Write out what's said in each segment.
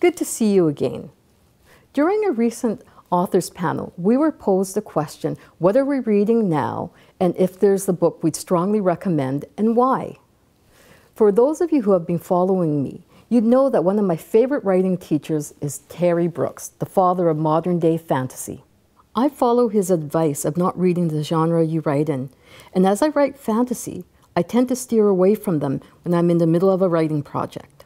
Good to see you again. During a recent authors panel, we were posed the question what are we reading now, and if there's a book we'd strongly recommend, and why? For those of you who have been following me, you'd know that one of my favorite writing teachers is Terry Brooks, the father of modern day fantasy. I follow his advice of not reading the genre you write in, and as I write fantasy, I tend to steer away from them when I'm in the middle of a writing project.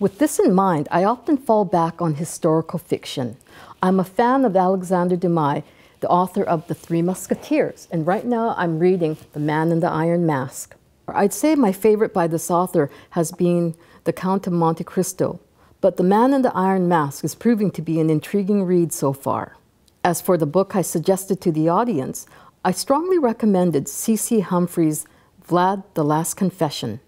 With this in mind, I often fall back on historical fiction. I'm a fan of Alexandre Dumas, the author of The Three Musketeers, and right now I'm reading The Man in the Iron Mask. I'd say my favorite by this author has been The Count of Monte Cristo, but The Man in the Iron Mask is proving to be an intriguing read so far. As for the book I suggested to the audience, I strongly recommended C.C. Humphrey's Vlad the Last Confession.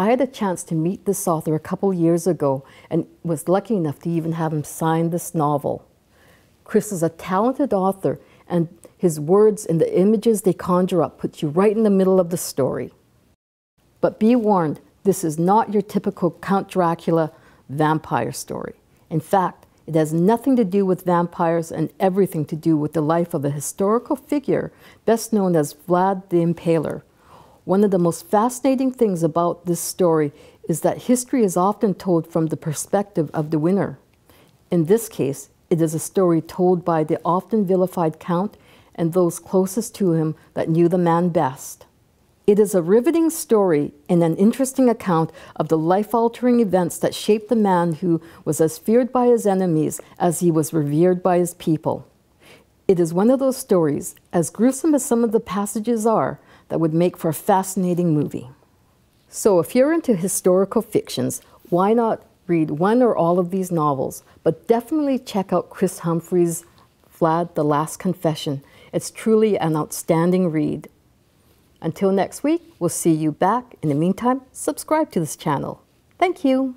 I had a chance to meet this author a couple years ago and was lucky enough to even have him sign this novel. Chris is a talented author, and his words and the images they conjure up put you right in the middle of the story. But be warned, this is not your typical Count Dracula vampire story. In fact, it has nothing to do with vampires and everything to do with the life of a historical figure best known as Vlad the Impaler, one of the most fascinating things about this story is that history is often told from the perspective of the winner. In this case, it is a story told by the often vilified Count and those closest to him that knew the man best. It is a riveting story and an interesting account of the life altering events that shaped the man who was as feared by his enemies as he was revered by his people. It is one of those stories, as gruesome as some of the passages are, that would make for a fascinating movie. So if you're into historical fictions, why not read one or all of these novels, but definitely check out Chris Humphrey's Vlad the Last Confession. It's truly an outstanding read. Until next week, we'll see you back. In the meantime, subscribe to this channel. Thank you.